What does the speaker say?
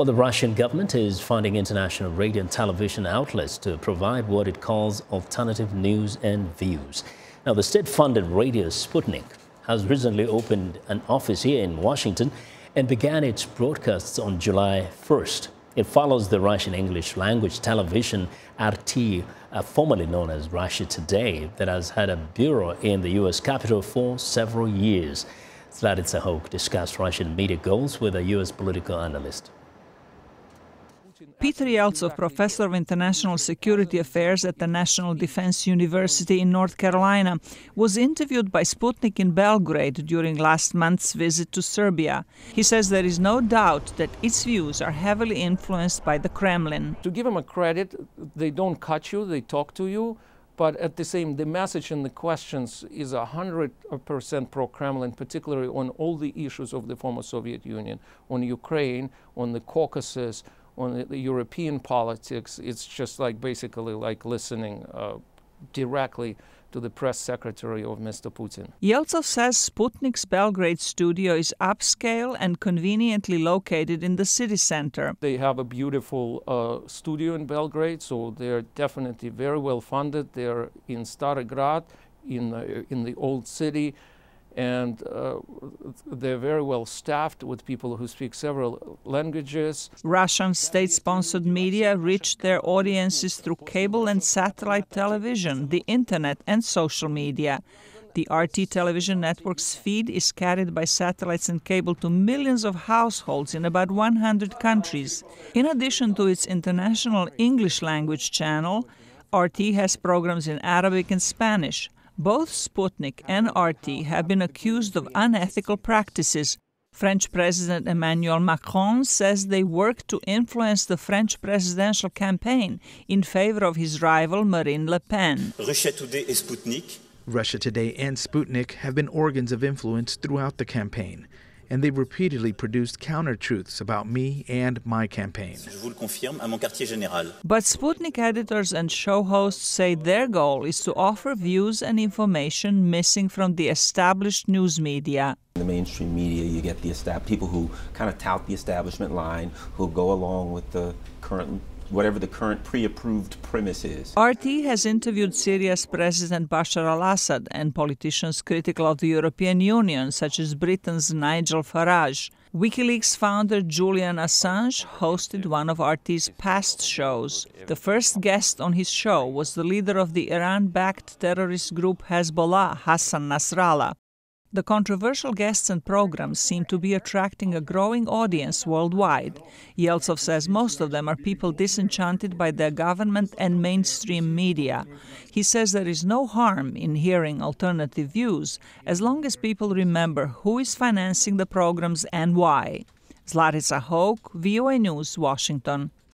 Well, the Russian government is funding international radio and television outlets to provide what it calls alternative news and views. Now, the state-funded radio Sputnik has recently opened an office here in Washington and began its broadcasts on July 1st. It follows the Russian English language television RT, uh, formerly known as Russia Today, that has had a bureau in the U.S. Capitol for several years. Sladitsa Hoke discussed Russian media goals with a U.S. political analyst. Peter Yeltsov, professor of international security affairs at the National Defense University in North Carolina, was interviewed by Sputnik in Belgrade during last month's visit to Serbia. He says there is no doubt that its views are heavily influenced by the Kremlin. To give them a credit, they don't cut you, they talk to you. But at the same, the message and the questions is 100% pro-Kremlin, particularly on all the issues of the former Soviet Union, on Ukraine, on the Caucasus, on the European politics, it's just like basically like listening uh, directly to the press secretary of Mr. Putin. Yeltsov says Sputnik's Belgrade studio is upscale and conveniently located in the city center. They have a beautiful uh, studio in Belgrade, so they're definitely very well funded. They're in Starograd, in, in the old city and uh, they're very well staffed with people who speak several languages. Russian state sponsored media reached their audiences through cable and satellite television, the internet, and social media. The RT television network's feed is carried by satellites and cable to millions of households in about 100 countries. In addition to its international English language channel, RT has programs in Arabic and Spanish. Both Sputnik and RT have been accused of unethical practices. French President Emmanuel Macron says they work to influence the French presidential campaign in favor of his rival Marine Le Pen. Russia Today and Sputnik. Russia Today and Sputnik have been organs of influence throughout the campaign and they repeatedly produced counter truths about me and my campaign. But Sputnik editors and show hosts say their goal is to offer views and information missing from the established news media. In the mainstream media, you get the people who kind of tout the establishment line, who go along with the current whatever the current pre approved premise is. RT has interviewed Syria's President Bashar al Assad and politicians critical of the European Union, such as Britain's Nigel Farage. WikiLeaks founder Julian Assange hosted one of RT's past shows. The first guest on his show was the leader of the Iran backed terrorist group Hezbollah, Hassan Nasrallah. The controversial guests and programs seem to be attracting a growing audience worldwide. Yeltsov says most of them are people disenchanted by their government and mainstream media. He says there is no harm in hearing alternative views as long as people remember who is financing the programs and why. Zlatica Hoke, VOA News, Washington.